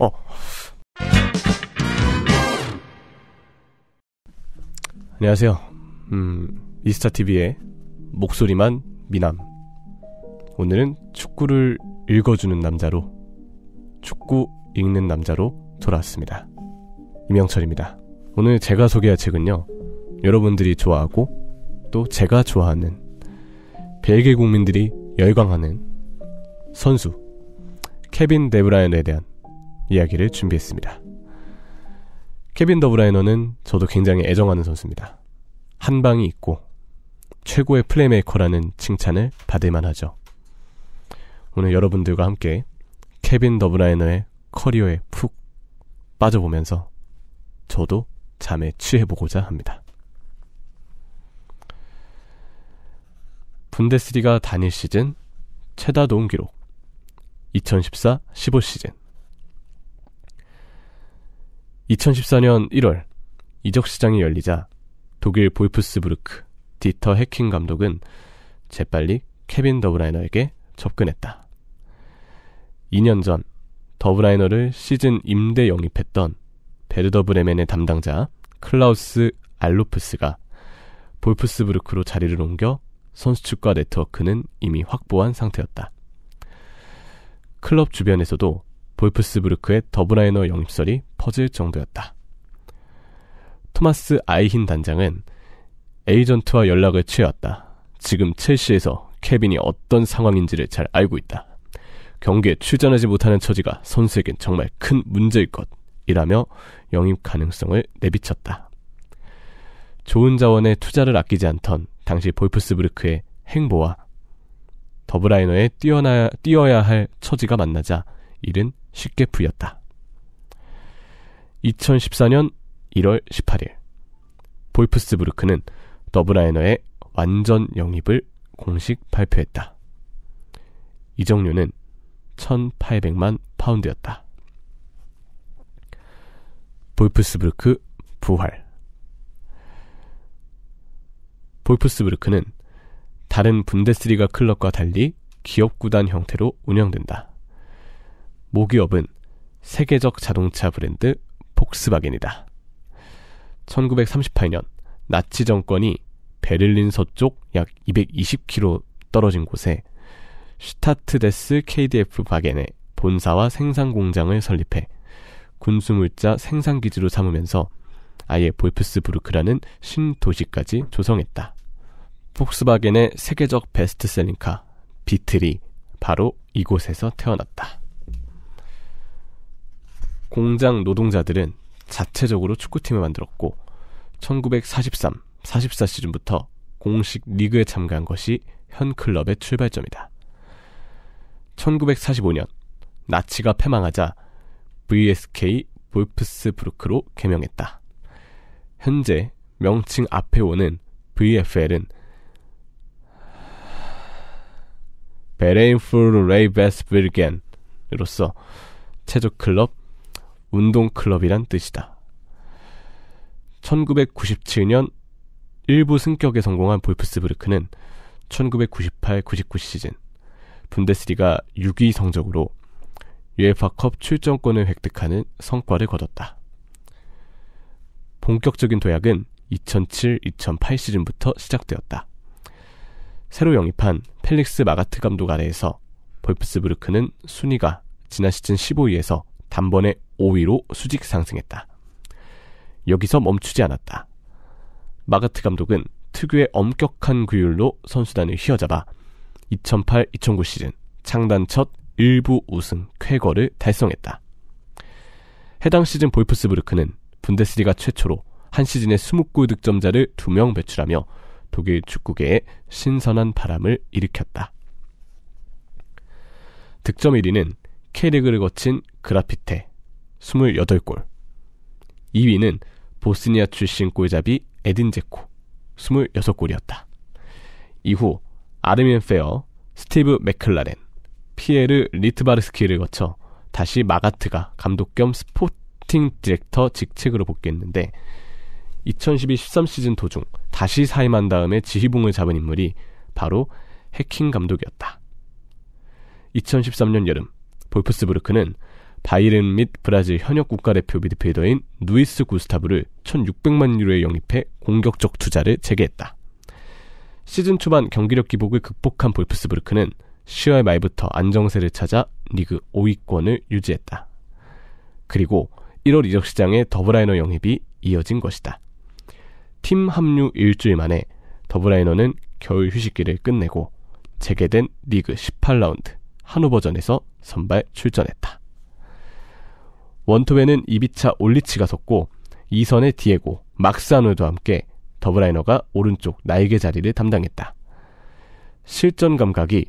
어. 안녕하세요. 음, 이스타 TV의 목소리만 미남. 오늘은 축구를 읽어주는 남자로, 축구 읽는 남자로 돌아왔습니다. 이명철입니다. 오늘 제가 소개할 책은요, 여러분들이 좋아하고 또 제가 좋아하는 벨기에 국민들이 열광하는 선수 케빈 데브라이언에 대한 이야기를 준비했습니다. 케빈 더브라이너는 저도 굉장히 애정하는 선수입니다. 한 방이 있고 최고의 플레이메이커라는 칭찬을 받을 만하죠. 오늘 여러분들과 함께 케빈 더브라이너의 커리어에 푹 빠져보면서 저도 잠에 취해보고자 합니다. 분데스리가 단일 시즌 최다 도움 기록 2014-15 시즌 2014년 1월 이적 시장이 열리자 독일 볼프스부르크 디터 해킹 감독은 재빨리 케빈 더브라이너에게 접근했다. 2년 전 더브라이너를 시즌 임대 영입했던 베르더 브레멘의 담당자 클라우스 알로프스가 볼프스부르크로 자리를 옮겨 선수축과 네트워크는 이미 확보한 상태였다. 클럽 주변에서도 볼프스부르크의 더브라이너 영입설이 퍼질 정도였다. 토마스 아이힌 단장은 에이전트와 연락을 취해왔다. 지금 첼시에서 케빈이 어떤 상황인지를 잘 알고 있다. 경기에 출전하지 못하는 처지가 선수에겐 정말 큰 문제일 것이라며 영입 가능성을 내비쳤다. 좋은 자원에 투자를 아끼지 않던 당시 볼프스부르크의 행보와 더브라이너의 뛰어나, 뛰어야 할 처지가 만나자 이른 쉽게 풀렸다. 2014년 1월 18일 볼프스부르크는 더블라이너의 완전 영입을 공식 발표했다. 이정료는 1,800만 파운드였다. 볼프스부르크 부활 볼프스부르크는 다른 분데스리가 클럽과 달리 기업 구단 형태로 운영된다. 모기업은 세계적 자동차 브랜드 폭스바겐이다. 1938년 나치 정권이 베를린 서쪽 약 220km 떨어진 곳에 슈타트데스 KDF 바겐의 본사와 생산 공장을 설립해 군수물자 생산 기지로 삼으면서 아예 볼프스부르크라는 신도시까지 조성했다. 폭스바겐의 세계적 베스트셀링카 비틀이 바로 이곳에서 태어났다. 공장 노동자들은 자체적으로 축구팀을 만들었고 1943, 44 시즌부터 공식 리그에 참가한 것이 현 클럽의 출발점이다. 1945년 나치가 패망하자 VSK 볼프스부르크로 개명했다. 현재 명칭 앞에 오는 VFL은 베레인풀 레이베스빌겐으로서 체조 클럽 운동클럽이란 뜻이다. 1997년 일부 승격에 성공한 볼프스부르크는 1998-99 시즌 분데스리가 6위 성적으로 u e f a 컵 출전권을 획득하는 성과를 거뒀다. 본격적인 도약은 2007-2008 시즌부터 시작되었다. 새로 영입한 펠릭스 마가트 감독 아래에서 볼프스부르크는 순위가 지난 시즌 15위에서 단번에 5위로 수직 상승했다. 여기서 멈추지 않았다. 마가트 감독은 특유의 엄격한 규율로 선수단을 휘어잡아 2008-2009 시즌 창단 첫 일부 우승 쾌거를 달성했다. 해당 시즌 볼프스부르크는 분데스리가 최초로 한 시즌에 20골 득점자를 2명 배출하며 독일 축구계에 신선한 바람을 일으켰다. 득점 1위는 K리그를 거친 그라피테, 28골. 2위는 보스니아 출신 골잡이 에딘 제코 26골이었다. 이후 아르민 페어, 스티브 맥클라렌, 피에르 리트바르스키를 거쳐 다시 마가트가 감독 겸 스포팅 디렉터 직책으로 복귀했는데 2012-13 시즌 도중 다시 사임한 다음에 지휘봉을 잡은 인물이 바로 해킹 감독이었다. 2013년 여름 볼프스부르크는 바이른 및 브라질 현역 국가대표 미드필더인 누이스 구스타브를 1600만 유로에 영입해 공격적 투자를 재개했다. 시즌 초반 경기력 기복을 극복한 볼프스부르크는 10월 말부터 안정세를 찾아 리그 5위권을 유지했다. 그리고 1월 이적 시장에 더블라이너 영입이 이어진 것이다. 팀 합류 일주일 만에 더블라이너는 겨울 휴식기를 끝내고 재개된 리그 18라운드 한우버전에서 선발 출전했다. 원톱에는 이비차 올리치가 섰고 2선의 디에고, 막사노도 함께 더브라이너가 오른쪽 날개 자리를 담당했다. 실전 감각이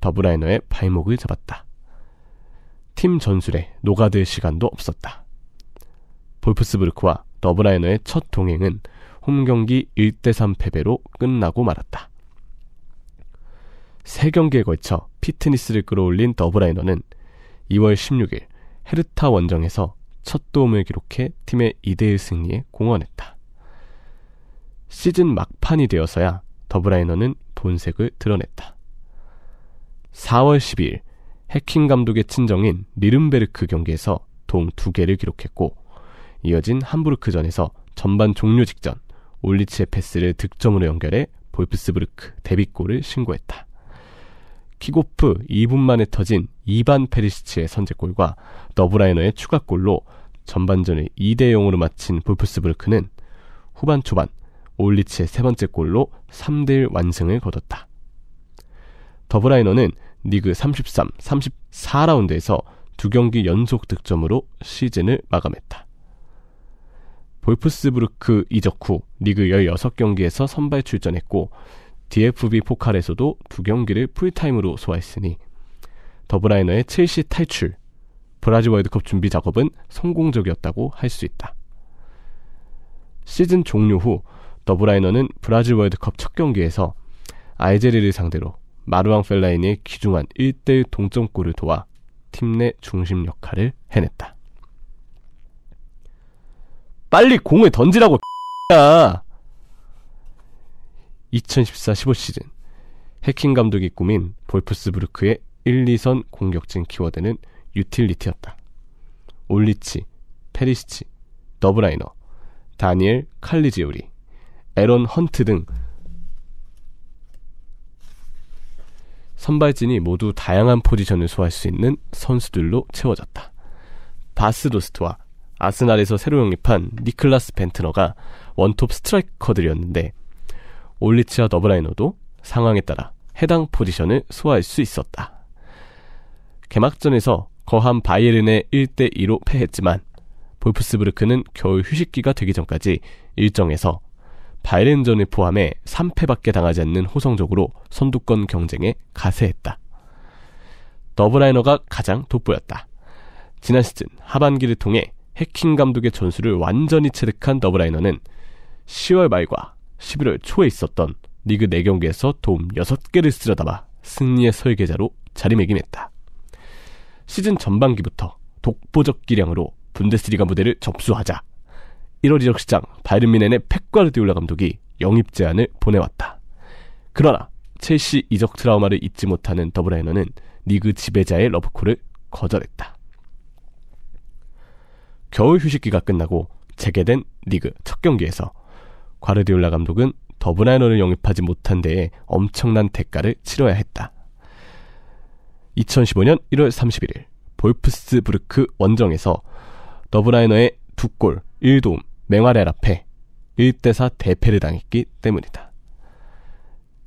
더브라이너의 발목을 잡았다. 팀 전술에 녹아들 시간도 없었다. 볼프스부르크와 더브라이너의첫 동행은 홈경기 1대3 패배로 끝나고 말았다. 세 경기에 걸쳐 피트니스를 끌어올린 더브라이너는 2월 16일 헤르타 원정에서 첫 도움을 기록해 팀의 2대1 승리에 공헌했다. 시즌 막판이 되어서야 더브라이너는 본색을 드러냈다. 4월 12일 해킹 감독의 친정인 리른베르크 경기에서 동 두개를 기록했고 이어진 함부르크전에서 전반 종료 직전 올리치의 패스를 득점으로 연결해 볼프스부르크 데뷔골을 신고했다. 키고프 2분 만에 터진 이반 페리시치의 선제골과 더브라이너의 추가골로 전반전을 2대 0으로 마친 볼프스부르크는 후반 초반 올리치의 세 번째 골로 3대1 완승을 거뒀다. 더브라이너는 리그 33, 34라운드에서 두 경기 연속 득점으로 시즌을 마감했다. 볼프스부르크 이적 후 리그 16경기에서 선발 출전했고 DFB 포칼에서도 두 경기를 풀타임으로 소화했으니 더브라이너의 첼시 탈출, 브라질 월드컵 준비 작업은 성공적이었다고 할 수 있다. 시즌 종료 후 더브라이너는 브라질 월드컵 첫 경기에서 아이제리를 상대로 마루앙 펠라인의 기중한 1대1 동점골을 도와 팀 내 중심 역할을 해냈다. 빨리 공을 던지라고 야2014-15 시즌 해킹 감독이 꾸민 볼프스부르크의 1, 2선 공격진 키워드는 유틸리티였다. 올리치, 페리시치, 더브라이너, 다니엘 칼리지오리, 에런 헌트 등 선발진이 모두 다양한 포지션을 소화할 수 있는 선수들로 채워졌다. 바스도스트와 아스날에서 새로 영입한 니클라스 벤트너가 원톱 스트라이커들이었는데 올리치와 더브라이너도 상황에 따라 해당 포지션을 소화할 수 있었다. 개막전에서 거한 바이에른의 1대2로 패했지만 볼프스부르크는 겨울 휴식기가 되기 전까지 일정에서 바이에른전을 포함해 3패밖에 당하지 않는 호성적으로 선두권 경쟁에 가세했다. 더브라이너가 가장 돋보였다. 지난 시즌 하반기를 통해 해킹 감독의 전술을 완전히 체득한 더브라이너는 10월 말과 11월 초에 있었던 리그 4경기에서 도움 6개를 쓰려다마 승리의 설계자로 자리매김했다. 시즌 전반기부터 독보적 기량으로 분데스리가 무대를 접수하자 1월 이적 시장 바이른미넨의 팩과르디올라 감독이 영입 제안을 보내왔다. 그러나 첼시 이적 트라우마를 잊지 못하는 더블라이너는 리그 지배자의 러브콜을 거절했다. 겨울 휴식기가 끝나고 재개된 리그 첫 경기에서 과르디올라 감독은 더브라이너를 영입하지 못한 데에 엄청난 대가를 치러야 했다. 2015년 1월 31일 볼프스부르크 원정에서 더브라이너의 두 골, 1도움, 맹활의 앞에 1대4 대패를 당했기 때문이다.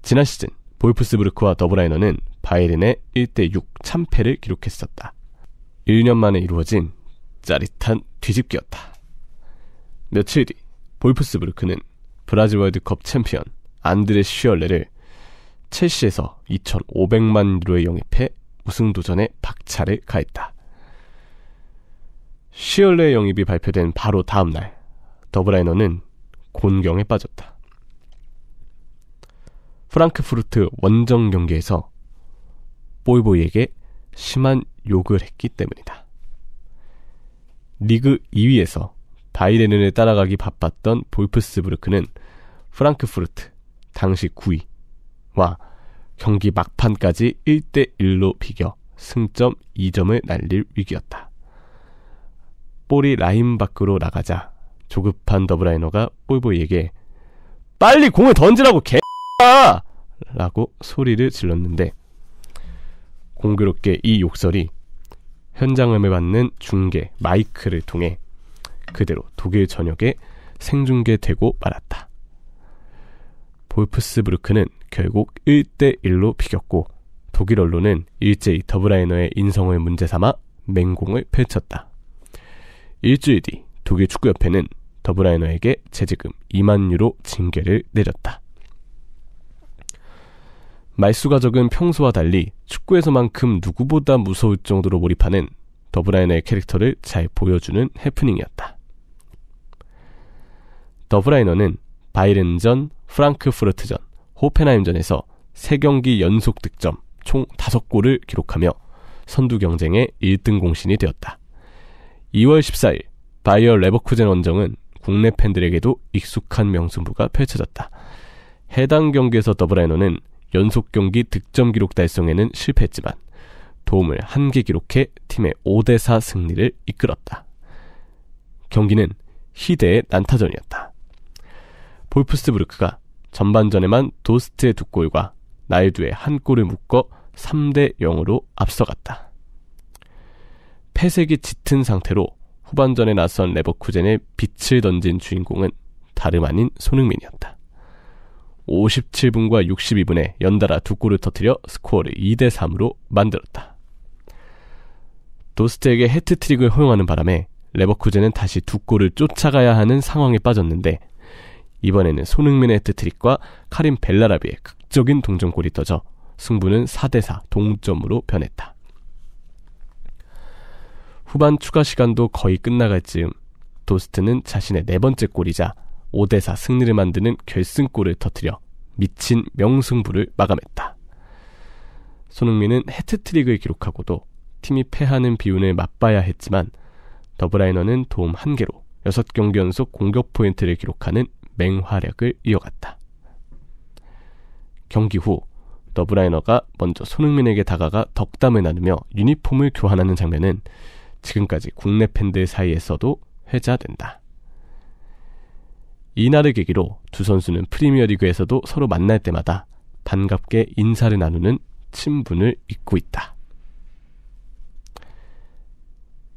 지난 시즌 볼프스부르크와 더브라이너는 바이른의 1대6 참패를 기록했었다. 1년 만에 이루어진 짜릿한 뒤집기였다. 며칠 뒤 볼프스부르크는 브라질 월드컵 챔피언 안드레 슈얼레를 첼시에서 2,500만 유로에 영입해 우승 도전에 박차를 가했다. 시얼레의 영입이 발표된 바로 다음 날 더블라이너는 곤경에 빠졌다. 프랑크푸르트 원정 경기에서 보이보이에게 심한 욕을 했기 때문이다. 리그 2위에서 바이레른을 따라가기 바빴던 볼프스부르크는 프랑크푸르트 당시 9위와 경기 막판까지 1대1로 비겨 승점 2점을 날릴 위기였다. 볼이 라인 밖으로 나가자 조급한 더브라이너가 볼보이에게 빨리 공을 던지라고 개 라고 소리를 질렀는데 공교롭게 이 욕설이 현장음을 받는 중계 마이크를 통해 그대로 독일 전역에 생중계되고 말았다. 볼프스부르크는 결국 1대1로 비겼고 독일 언론은 일제히 더브라이너의 인성을 문제 삼아 맹공을 펼쳤다. 일주일 뒤 독일 축구협회는 더브라이너에게 제지금 2만 유로 징계를 내렸다. 말수가 적은 평소와 달리 축구에서만큼 누구보다 무서울 정도로 몰입하는 더브라이너의 캐릭터를 잘 보여주는 해프닝이었다. 더브라이너는 바이른전, 프랑크푸르트전, 호펜하임전에서 3경기 연속 득점 총 5골을 기록하며 선두 경쟁의 1등 공신이 되었다. 2월 14일 바이어 레버쿠젠 원정은 국내 팬들에게도 익숙한 명승부가 펼쳐졌다. 해당 경기에서 더브라이너는 연속 경기 득점 기록 달성에는 실패했지만 도움을 한개 기록해 팀의 5대4 승리를 이끌었다. 경기는 희대의 난타전이었다. 볼프스부르크가 전반전에만 도스트의 두 골과 나이두의 한 골을 묶어 3대 0으로 앞서갔다. 폐색이 짙은 상태로 후반전에 나선 레버쿠젠의 빛을 던진 주인공은 다름 아닌 손흥민이었다. 57분과 62분에 연달아 두 골을 터뜨려 스코어를 2대 3으로 만들었다. 도스트에게 해트트릭을 허용하는 바람에 레버쿠젠은 다시 두 골을 쫓아가야 하는 상황에 빠졌는데 이번에는 손흥민의 헤 트트릭과 카림 벨라라비의 극적인 동점골이 터져 승부는 4대4 동점으로 변했다. 후반 추가 시간도 거의 끝나갈 즈음 도스트는 자신의 네 번째 골이자 5대4 승리를 만드는 결승골을 터뜨려 미친 명승부를 마감했다. 손흥민은 헤트트릭을 기록하고도 팀이 패하는 비운을 맛봐야 했지만 더브라이너는 도움 한개로 6경기 연속 공격 포인트를 기록하는 맹활약을 이어갔다. 경기 후 더브라이너가 먼저 손흥민에게 다가가 덕담을 나누며 유니폼을 교환하는 장면은 지금까지 국내 팬들 사이에서도 회자된다. 이날을 계기로 두 선수는 프리미어리그에서도 서로 만날 때마다 반갑게 인사를 나누는 친분을 잇고 있다.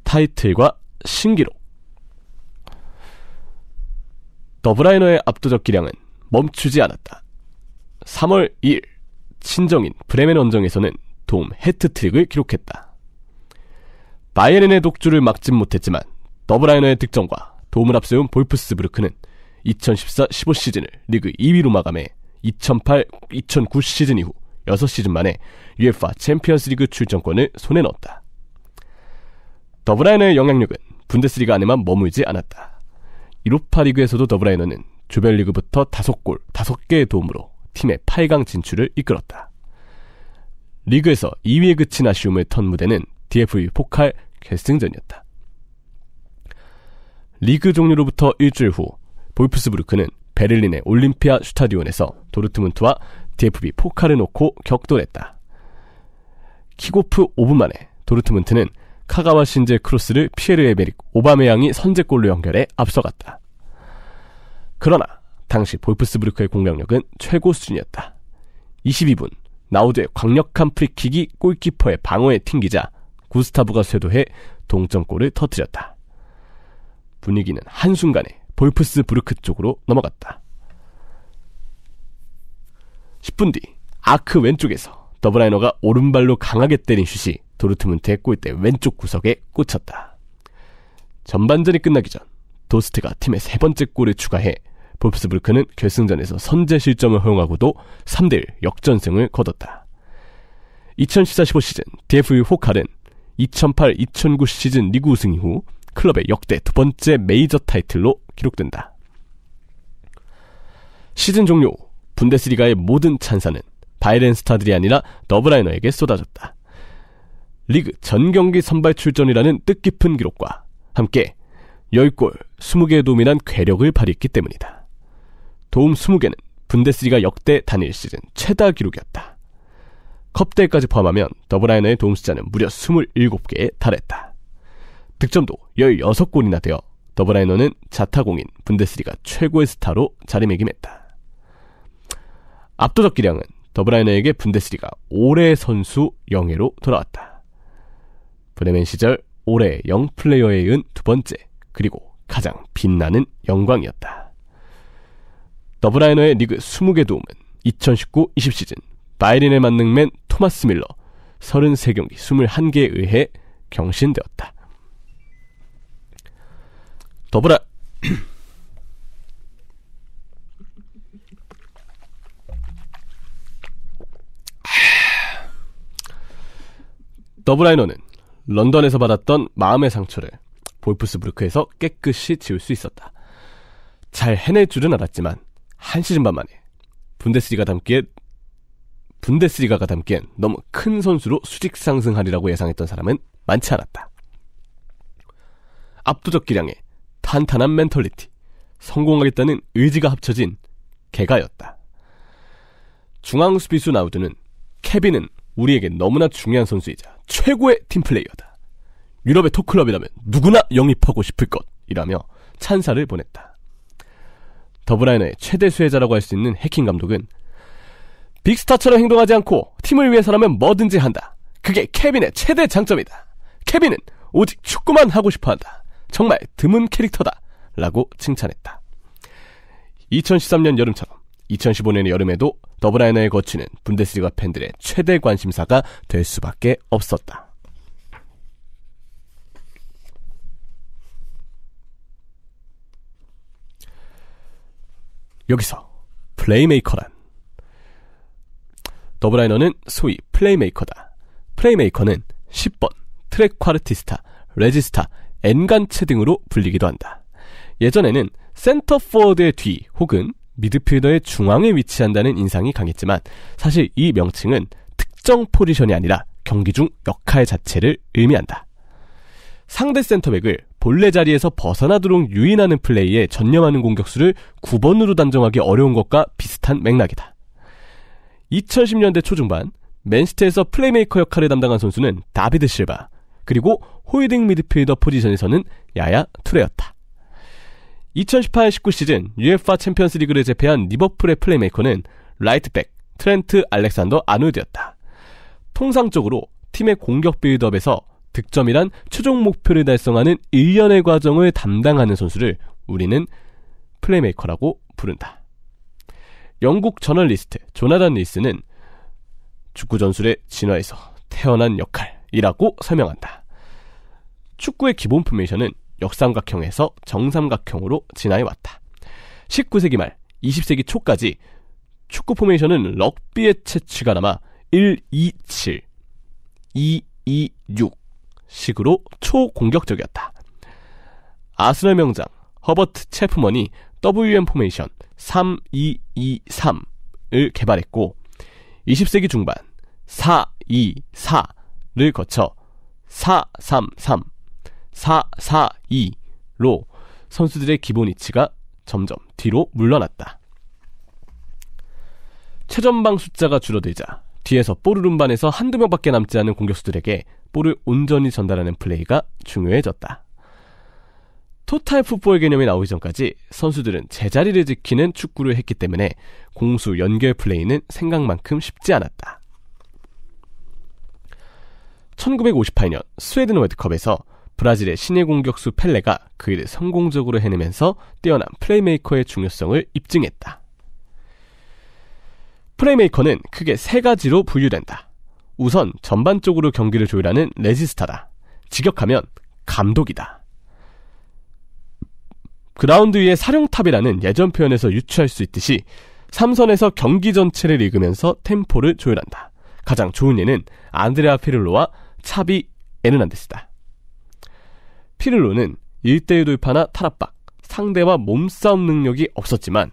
타이틀과 신기록 더브라이너의 압도적 기량은 멈추지 않았다. 3월 2일 친정인 브레멘 원정에서는 도움 헤트트릭을 기록했다. 바이에른의 독주를 막진 못했지만 더브라이너의 득점과 도움을 앞세운 볼프스부르크는 2014-15 시즌을 리그 2위로 마감해 2008-2009 시즌 이후 6시즌 만에 UEFA 챔피언스리그 출전권을 손에 넣었다. 더브라이너의 영향력은 분데스리가 안에만 머물지 않았다. 유로파 리그에서도 더브라이너는 조별리그부터 5골, 5개의 도움으로 팀의 8강 진출을 이끌었다. 리그에서 2위에 그친 아쉬움을 턴 무대는 DFU 포칼 결승전이었다. 리그 종료로부터 일주일 후 볼프스부르크는 베를린의 올림피아 슈타디온에서 도르트문트와 DFB 포칼을 놓고 격돌했다. 킥오프 5분 만에 도르트문트는 카가와 신제 크로스를 피에르 에베릭, 오바메양이 선제골로 연결해 앞서갔다. 그러나 당시 볼프스부르크의 공격력은 최고 수준이었다. 22분 나우드의 강력한 프리킥이 골키퍼의 방어에 튕기자 구스타브가 쇄도해 동점골을 터뜨렸다. 분위기는 한순간에 볼프스부르크 쪽으로 넘어갔다. 10분 뒤 아크 왼쪽에서 더브라이너가 오른발로 강하게 때린 슛이 도르트문트의 골대 왼쪽 구석에 꽂혔다. 전반전이 끝나기 전 도스트가 팀의 세 번째 골을 추가해 프스부르크는 결승전에서 선제 실점을 허용하고도 3대1 역전승을 거뒀다. 2014-15 시즌 DFU 호칼은 2008-2009 시즌 리그 우승 이후 클럽의 역대 두 번째 메이저 타이틀로 기록된다. 시즌 종료 후 분데스리가의 모든 찬사는 바이렌 스타들이 아니라 더브라이너에게 쏟아졌다. 리그 전 경기 선발 출전이라는 뜻깊은 기록과 함께 10골 20개의 도움이 난 괴력을 발휘했기 때문이다. 도움 20개는 분데스리가 역대 단일 시즌 최다 기록이었다. 컵대까지 포함하면 더블라이너의 도움 숫자는 무려 27개에 달했다. 득점도 16골이나 되어 더블라이너는 자타공인 분데스리가 최고의 스타로 자리매김했다. 압도적 기량은 더블라이너에게 분데스리가 올해 선수 영예로 돌아왔다. 보내는 시절 올해 영플레이어에 은두 번째 그리고 가장 빛나는 영광이었다. 더블라이너의 리그 20개 도움은 2019-20 시즌 바이린의 만능맨 토마스 밀러 33경기 21개에 의해 경신되었다. 더블라 더블라이너는 런던에서 받았던 마음의 상처를 볼프스부르크에서 깨끗이 지울 수 있었다. 잘 해낼 줄은 알았지만 한 시즌 반 만에 분데스리가 담기에 분데스리가가 담기엔 너무 큰 선수로 수직 상승하리라고 예상했던 사람은 많지 않았다. 압도적 기량에 탄탄한 멘털리티, 성공하겠다는 의지가 합쳐진 개가였다. 중앙 수비수 나우드는 케빈은 우리에게 너무나 중요한 선수이자 최고의 팀플레이어다. 유럽의 토클럽이라면 누구나 영입하고 싶을 것이라며 찬사를 보냈다. 더브라이너의 최대 수혜자라고 할 수 있는 해킹 감독은 빅스타처럼 행동하지 않고 팀을 위해서라면 뭐든지 한다. 그게 케빈의 최대 장점이다. 케빈은 오직 축구만 하고 싶어 한다. 정말 드문 캐릭터다. 라고 칭찬했다. 2013년 여름처럼 2015년 여름에도 더블아이너의 거치는 분데스리가 팬들의 최대 관심사가 될 수밖에 없었다. 여기서 플레이메이커란 더블아이너는 소위 플레이메이커다. 플레이메이커는 10번 트랙 콰르티스타, 레지스타, 엔간체 등으로 불리기도 한다. 예전에는 센터 포워드의 뒤 혹은 미드필더의 중앙에 위치한다는 인상이 강했지만 사실 이 명칭은 특정 포지션이 아니라 경기 중 역할 자체를 의미한다. 상대 센터백을 본래 자리에서 벗어나도록 유인하는 플레이에 전념하는 공격수를 9번으로 단정하기 어려운 것과 비슷한 맥락이다. 2010년대 초중반 맨시티에서 플레이메이커 역할을 담당한 선수는 다비드 실바 그리고 호이딩 미드필더 포지션에서는 야야 투레였다. 2018-19 시즌 UEFA 챔피언스리그를 제패한 리버풀의 플레이메이커는 라이트백 트렌트 알렉산더 아누드였다. 통상적으로 팀의 공격 빌드업에서 득점이란 최종 목표를 달성하는 일련의 과정을 담당하는 선수를 우리는 플레이메이커라고 부른다. 영국 저널리스트 조나단 리스는 축구 전술의 진화에서 태어난 역할이라고 설명한다. 축구의 기본 포메이션은 역삼각형에서 정삼각형으로 진화해 왔다. 19세기 말 20세기 초까지 축구 포메이션은 럭비의 채취가 남아 127, 226 식으로 초공격적이었다. 아스널 명장 허버트 체프먼이 WM 포메이션 3223을 개발했고 20세기 중반 424를 거쳐 433, 4-4-2로 선수들의 기본 위치가 점점 뒤로 물러났다. 최전방 숫자가 줄어들자 뒤에서 뽀르 음반에서 한두 명밖에 남지 않은 공격수들에게 볼을 온전히 전달하는 플레이가 중요해졌다. 토탈 풋볼 개념이 나오기 전까지 선수들은 제자리를 지키는 축구를 했기 때문에 공수 연결 플레이는 생각만큼 쉽지 않았다. 1958년 스웨덴 월드컵에서 브라질의 신의 공격수 펠레가 그 일을 성공적으로 해내면서 뛰어난 플레이메이커의 중요성을 입증했다. 플레이메이커는 크게 세 가지로 분류된다. 우선 전반적으로 경기를 조율하는 레지스타다. 직역하면 감독이다. 그라운드 위의 사령탑이라는 예전 표현에서 유추할 수 있듯이 삼선에서 경기 전체를 읽으면서 템포를 조율한다. 가장 좋은 예는 안드레아 피를로와 차비 에르난데스다. 피를로는 일대일 돌파나 탈압박, 상대와 몸싸움 능력이 없었지만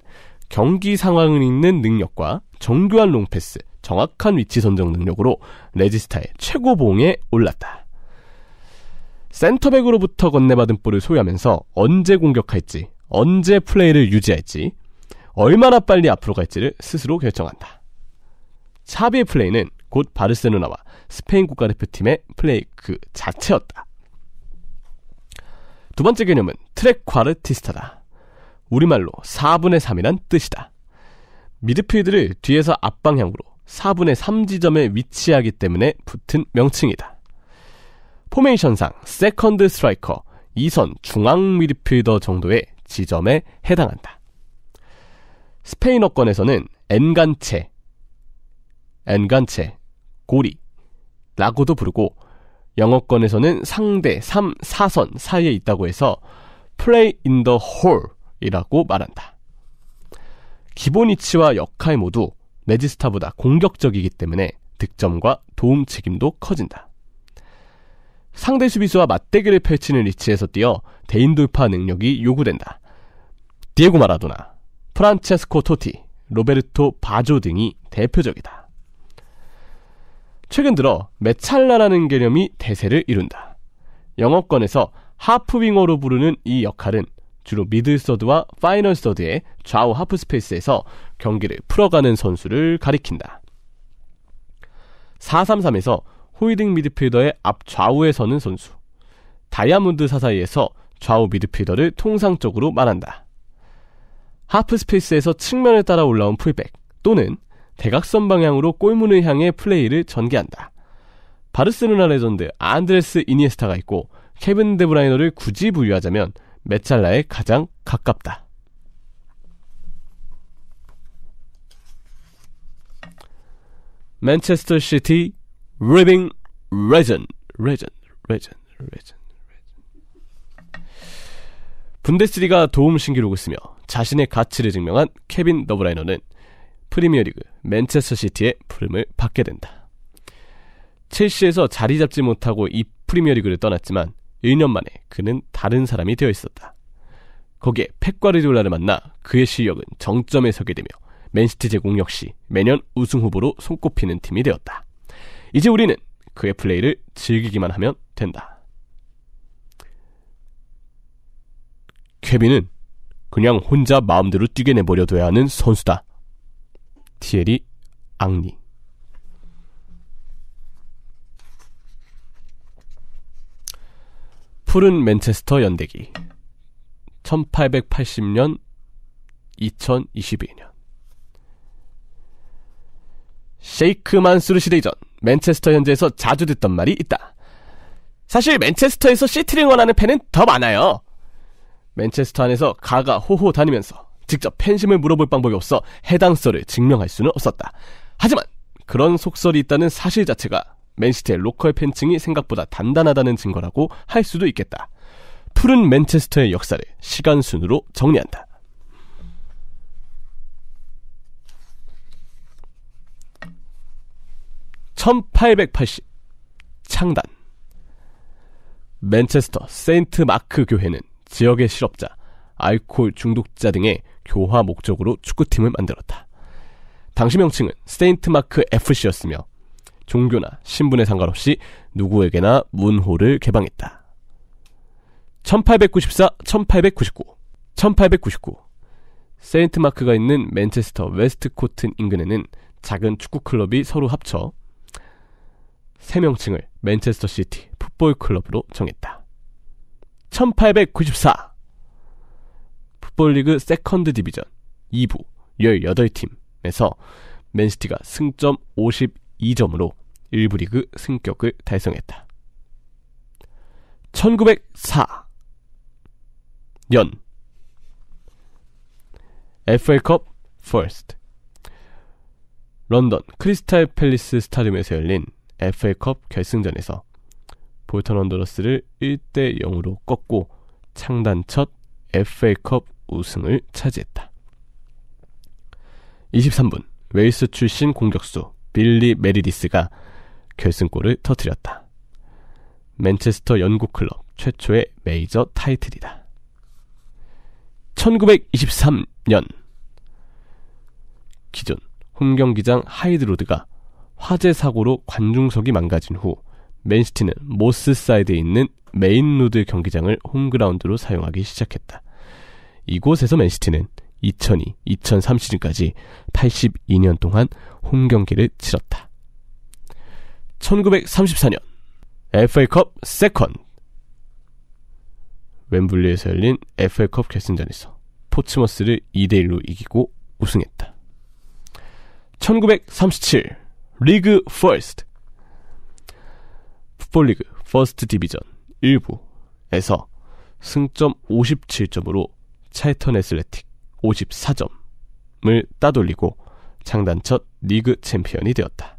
경기 상황을 읽는 능력과 정교한 롱패스, 정확한 위치 선정 능력으로 레지스타의 최고봉에 올랐다. 센터백으로부터 건네받은 볼을 소유하면서 언제 공격할지, 언제 플레이를 유지할지, 얼마나 빨리 앞으로 갈지를 스스로 결정한다. 차비의 플레이는 곧 바르셀로나와 스페인 국가대표팀의 플레이 그 자체였다. 두 번째 개념은 트랙과르티스타다. 우리말로 4분의 3이란 뜻이다. 미드필드를 뒤에서 앞방향으로 4분의 3 지점에 위치하기 때문에 붙은 명칭이다. 포메이션상 세컨드 스트라이커 2선 중앙 미드필더 정도의 지점에 해당한다. 스페인어권에서는 엔간체, 엔간체, 고리 라고도 부르고 영어권에서는 상대 3, 4선 사이에 있다고 해서 play in the hole이라고 말한다. 기본 위치와 역할 모두 레지스타보다 공격적이기 때문에 득점과 도움 책임도 커진다. 상대 수비수와 맞대결을 펼치는 위치에서 뛰어 대인 돌파 능력이 요구된다. 디에고 마라도나, 프란체스코 토티, 로베르토 바조 등이 대표적이다. 최근 들어 메찰라라는 개념이 대세를 이룬다. 영어권에서 하프윙어로 부르는 이 역할은 주로 미들 서드와 파이널 서드의 좌우 하프 스페이스에서 경기를 풀어가는 선수를 가리킨다. 433에서 호이딩 미드필더의 앞 좌우에 서는 선수. 다이아몬드 사사이에서 좌우 미드필더를 통상적으로 말한다. 하프 스페이스에서 측면을 따라 올라온 풀백 또는 대각선 방향으로 골문을 향해 플레이를 전개한다. 바르셀로나 레전드 안드레스 이니에스타가 있고 케빈 데브라이너를 굳이 부유하자면 메찰라에 가장 가깝다. 맨체스터 시티 리빙 레전 레전 레전 레전 분데스리가 도움 신기록을 쓰며 자신의 가치를 증명한 케빈 더브라이너는 프리미어리그 맨체스터 시티의 부름을 받게 된다. 첼시에서 자리 잡지 못하고 이 프리미어리그를 떠났지만 1년 만에 그는 다른 사람이 되어 있었다. 거기에 팩과르디올라를 만나 그의 실력은 정점에 서게 되며 맨시티 제공 역시 매년 우승 후보로 손꼽히는 팀이 되었다. 이제 우리는 그의 플레이를 즐기기만 하면 된다. 케빈은 그냥 혼자 마음대로 뛰게 내버려둬야 하는 선수다. 티에리 앙리 푸른 맨체스터 연대기 1880년 2022년 셰이크 만수르 시대 이전 맨체스터 현지에서 자주 듣던 말이 있다. 사실 맨체스터에서 시트링 원하는 팬은 더 많아요. 맨체스터 안에서 가가 호호 다니면서 직접 팬심을 물어볼 방법이 없어 해당 썰을 증명할 수는 없었다. 하지만 그런 속설이 있다는 사실 자체가 맨시티의 로컬 팬층이 생각보다 단단하다는 증거라고 할 수도 있겠다. 푸른 맨체스터의 역사를 시간 순으로 정리한다. (1880) 창단 맨체스터 세인트 마크 교회는 지역의 실업자, 알코올 중독자 등의 교화 목적으로 축구팀을 만들었다. 당시 명칭은 세인트 마크 FC였으며 종교나 신분에 상관없이 누구에게나 문호를 개방했다. 1894, 1899, 1899. 세인트 마크가 있는 맨체스터 웨스트 코튼 인근에는 작은 축구 클럽이 서로 합쳐 새 명칭을 맨체스터 시티 풋볼 클럽으로 정했다. 1894 풋볼리그 세컨드 디비전 2부 18팀에서 맨시티가 승점 52점으로 1부 리그 승격을 달성했다. 1904년 FA컵 First 런던 크리스탈 팰리스 스타디움에서 열린 FA컵 결승전에서 볼턴 원더러스를 1대 0으로 꺾고 창단 첫 FA컵 우승을 차지했다. 23분 웨일스 출신 공격수 빌리 메리디스가 결승골을 터뜨렸다. 맨체스터 연구 클럽 최초의 메이저 타이틀이다. 1923년 기존 홈경기장 하이드로드가 화재 사고로 관중석이 망가진 후 맨시티는 모스사이드에 있는 메인로드 경기장을 홈그라운드로 사용하기 시작했다. 이곳에서 맨시티는 2002, 2003 시즌까지 82년 동안 홈 경기를 치렀다. 1934년 FA컵 세컨 웸블리에서 열린 FA컵 결승전에서 포츠머스를 2대1로 이기고 우승했다. 1937 리그 퍼스트 풋볼리그 퍼스트 디비전 1부에서 승점 57점으로 차이턴 애슬레틱 54점을 따돌리고 장단첫 리그 챔피언이 되었다.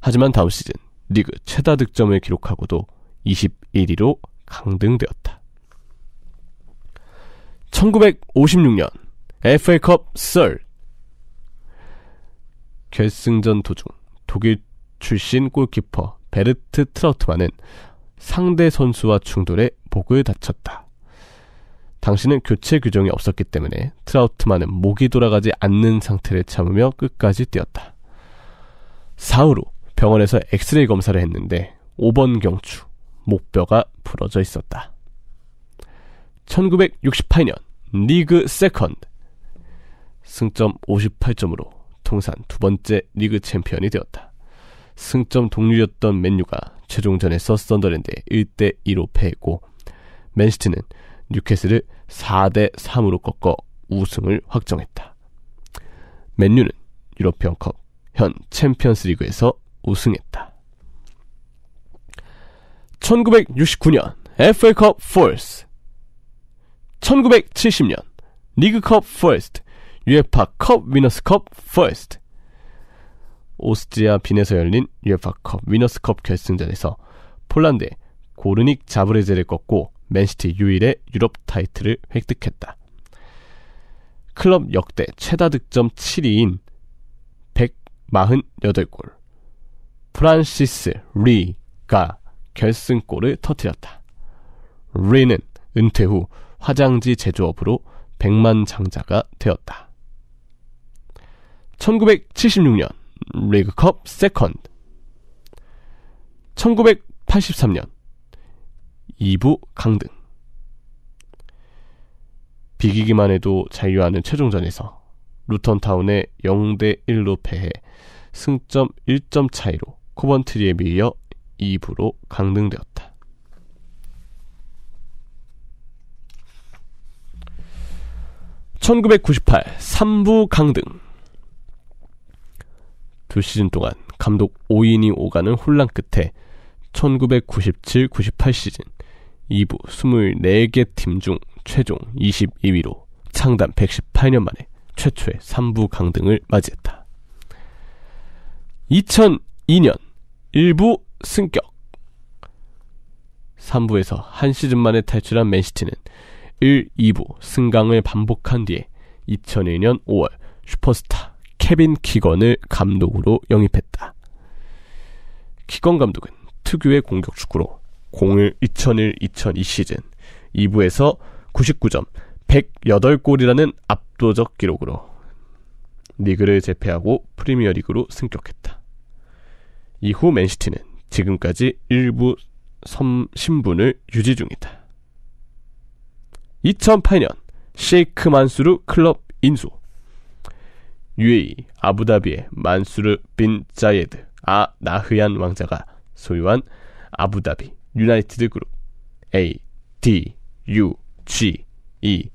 하지만 다음 시즌 리그 최다 득점을 기록하고도 21위로 강등되었다. 1956년 FA컵 3 결승전 도중 독일 출신 골키퍼 베르트 트라우트만은 상대 선수와 충돌해 목을 다쳤다. 당시는 교체 규정이 없었기 때문에 트라우트만은 목이 돌아가지 않는 상태를 참으며 끝까지 뛰었다. 사후로 병원에서 엑스레이 검사를 했는데 5번 경추, 목뼈가 부러져 있었다. 1968년 리그 세컨드 승점 58점으로 통산 두 번째 리그 챔피언이 되었다. 승점 동률이었던 맨유가 최종전에서 썬더랜드 1대 2로 패했고 맨시티는 뉴캐슬을 4대 3으로 꺾어 우승을 확정했다. 맨유는 유로피언컵현 챔피언스리그에서 우승했다. 1969년 FA컵 포스 1970년 리그컵 포스트 UEFA 컵 위너스컵 포스트 오스트리아 빈에서 열린 UEFA컵 위너스컵 결승전에서 폴란드의 고르닉 자브레제를 꺾고 맨시티 유일의 유럽 타이틀을 획득했다. 클럽 역대 최다 득점 7위인 148골 프란시스 리가 결승골을 터뜨렸다. 리는 은퇴 후 화장지 제조업으로 1 0 0만장자가 되었다. 1976년 리그컵 세컨드 1983년 2부 강등. 비기기만 해도 자유하는 최종전에서 루턴타운의 0대 1로 패해 승점 1점 차이로 코번트리에 밀려 2부로 강등되었다. (1998) 3부 강등 두 시즌 동안 감독 5인이 오가는 혼란 끝에 1997-98 시즌 2부 24개 팀 중 최종 22위로 창단 118년 만에 최초의 3부 강등을 맞이했다. 2002년 1부 승격 3부에서 한 시즌 만에 탈출한 맨시티는 1, 2부 승강을 반복한 뒤에 2001년 5월 슈퍼스타 케빈 키건을 감독으로 영입했다. 키건 감독은 특유의 공격 축구로 01, 2001, 2002 시즌 2부에서 99점, 108골이라는 압도적 기록으로 리그를 제패하고 프리미어리그로 승격했다. 이후 맨시티는 지금까지 일부섬 신분을 유지 중이다. 2008년 셰이크 만수르 클럽 인수 UAE 아부다비의 만수르 빈 자예드 아 나흐얀 왕자가 소유한 아부다비 유나이티드 그룹 A, D, U, G, E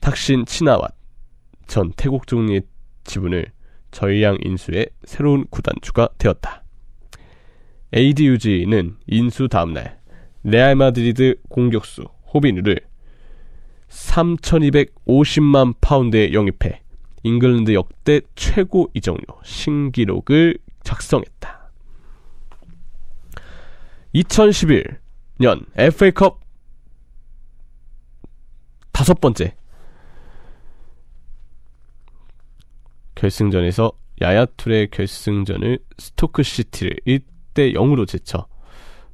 탁신 치나왓 전 태국 종리의 지분을 저희양 인수의 새로운 구단주가 되었다. ADUG는 인수 다음날 레알 마드리드 공격수 호비누를 3,250만 파운드에 영입해 잉글랜드 역대 최고 이적료 신기록을 작성했다. 2011년 FA컵 다섯 번째 결승전에서 야야툴의 결승전을 스토크시티를 1대 0으로 제쳐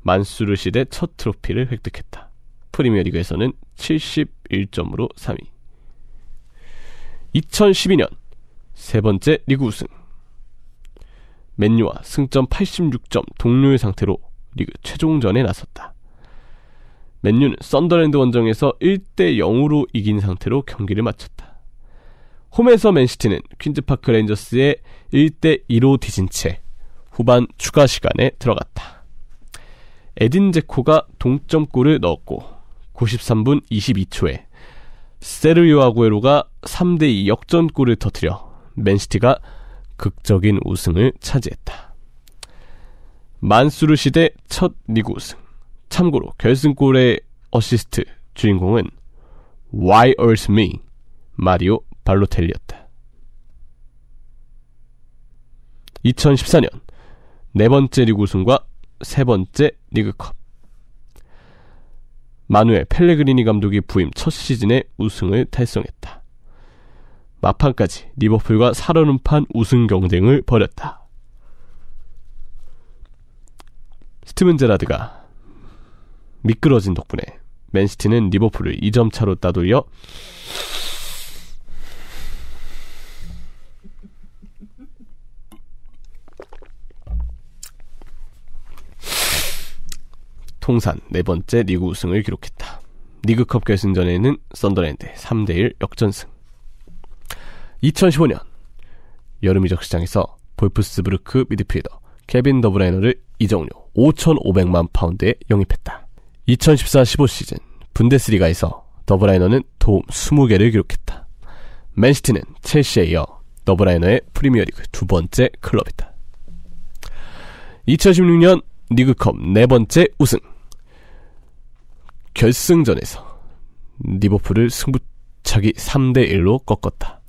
만수르 시대 첫 트로피를 획득했다. 프리미어리그에서는 71점으로 3위. 2012년 세 번째 리그 우승. 맨유와 승점 86점 동률 상태로 리그 최종전에 나섰다. 맨유는 썬더랜드 원정에서 1대 0으로 이긴 상태로 경기를 마쳤다. 홈에서 맨시티는 퀸즈파크 레인저스에 1대 2로 뒤진 채 후반 추가 시간에 들어갔다. 에딘 제코가 동점골을 넣었고 93분 22초에 세르요 아구에로가 3대2 역전골을 터뜨려 맨시티가 극적인 우승을 차지했다. 만수르 시대 첫 리그 우승. 참고로 결승골의 어시스트 주인공은 Why Earth Me 마리오 발로텔리였다. 2014년 네 번째 리그 우승과 세 번째 리그컵. 만우의 펠레그리니 감독이 부임 첫 시즌에 우승을 달성했다. 마판까지 리버풀과 살얼음판 우승 경쟁을 벌였다. 스티븐 제라드가 미끄러진 덕분에 맨시티는 리버풀을 2점 차로 따돌려 통산 네 번째 리그 우승을 기록했다. 리그컵 결승전에는 썬더랜드 3대 1 역전승. 2015년 여름 이적 시장에서 볼프스부르크 미드필더 케빈 더브라이너를 이적료 5,500만 파운드에 영입했다. 2014-15 시즌 분데스리가에서 더블라이너는 도움 20개를 기록했다. 맨시티는 첼시에 이어 더블라이너의 프리미어리그 두 번째 클럽이다. 2016년 리그컵 네 번째 우승. 결승전에서 리버풀을 승부차기 3대 1로 꺾었다.